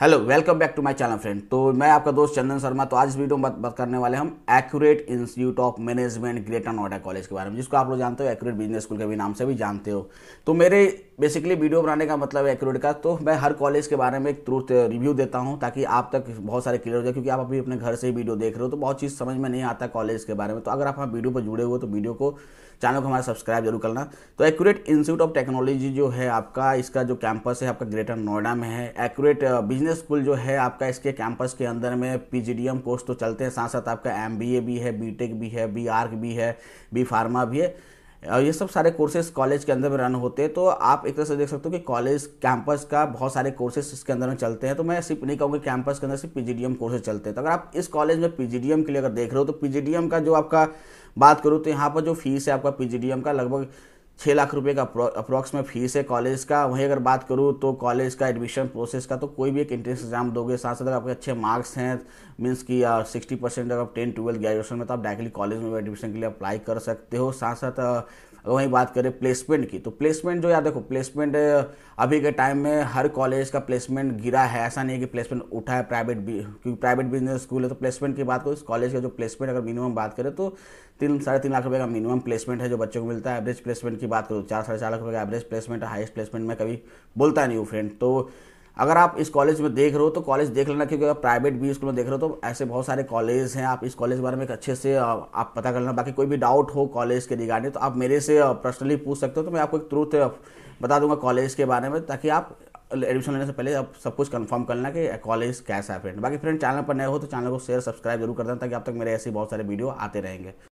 hello welcome back to my channel friend तो मैं आपका दोस्त चंदन शर्मा तो आज इस वीडियो में बात, करने वाले हम Accurate Institute of Management Greater Noida college के बारे में जिसको आप लोग जानते हो एक्यूरेट बिजनेस स्कूल के भी नाम से भी जानते हो तो मेरे बेसिकली वीडियो बनाने का मतलब है एक्यूरेट का तो मैं हर कॉलेज के बारे में एक तुरंत रिव्यू देता हूँ ताकि आप तक बहुत सारे क्लियर हो जाए क्योंकि आप अभी अपने घर से ही वीडियो देख रहे हो तो बहुत चीज़ समझ में नहीं आता कॉलेज के बारे में तो अगर आप हमारे वीडियो पर जुड़े हुए तो वीडियो को चैनल को हमारा सब्सक्राइब जरूर करना तो एक्यूरेट इंस्टीट्यूट ऑफ टेक्नोलॉजी जो है आपका इसका जो कैंपस है आपका ग्रेटर नोएडा में है एक्यूरेट बिजनेस स्कूल जो है आपका इसके कैंपस के अंदर में पी कोर्स तो चलते हैं साथ साथ आपका एम भी है बी भी है बी भी है बी फार्मा भी है और ये सब सारे कोर्सेज कॉलेज के अंदर में रन होते हैं तो आप एक तरह से देख सकते हो कि कॉलेज कैंपस का बहुत सारे कोर्सेज इसके अंदर में चलते हैं तो मैं सिर्फ नहीं कहूँगी कैंपस के अंदर सिर्फ पी कोर्सेज चलते हैं तो अगर आप इस कॉलेज में पी के लिए अगर देख रहे हो तो पी का जो आपका बात करूँ तो यहाँ पर जो फीस है आपका पी का लगभग छः लाख रुपए का अप्रॉक्स में फीस है कॉलेज का वहीं अगर बात करूँ तो कॉलेज का एडमिशन प्रोसेस का तो कोई भी एक एंट्रेंस एग्जाम दोगे साथ साथ अगर आपके अच्छे मार्क्स हैं मीन्स कि सिक्सटी परसेंट अगर आप टेन ट्वेल्थ ग्रेजुएशन में तो आप डायरेक्टली कॉलेज में एडमिशन के लिए अप्लाई कर सकते हो साथ साथ अगर वहीं बात करें प्लेसमेंट की तो प्लेसमेंट जो याद देखो प्लेसमेंट अभी के टाइम में हर कॉलेज का प्लेसमेंट गिरा है ऐसा नहीं है कि प्लेसमेंट उठा है प्राइवेट क्योंकि प्राइवेट बिजनेस स्कूल है तो प्लेसमेंट की बात करो इस कॉलेज का जो प्लेसमेंट अगर मिनिमम बात करें तो तीन साढ़े तीन लाख रुपये का मिनिमम प्लेसमेंट है जो बच्चों को मिलता है एवरेज प्लेसमेंट की की बात करूँ चार साढ़े चार लाख रुपये का एवरेज प्लेसमेंट हाइस्ट प्लेसमेंट में कभी बोलता नहीं हूँ फ्रेंड तो अगर आप इस कॉलेज में देख रहे हो तो कॉलेज देख लेना क्योंकि अगर प्राइवेट भी स्कूल में देख रहे हो तो ऐसे बहुत सारे कॉलेज हैं आप इस कॉलेज के बारे में अच्छे से आप पता कर लेना बाकी कोई भी डाउट हो कॉलेज के रिगार्डिंग तो आप मेरे से पर्सनली पूछ सकते हो तो मैं आपको एक ट्रूथ बता दूंगा कॉलेज के बारे में ताकि आप एडमिशन लेने से पहले आप सब कुछ कंफर्म कर लेना कि कॉलेज कैसा है फ्रेंड बाकी फ्रेंड चैनल पर नए हो तो चैनल को शेयर सब्सक्राइब जरूर कर देना ताकि आप तक मेरे ऐसे बहुत सारे वीडियो आते रहेंगे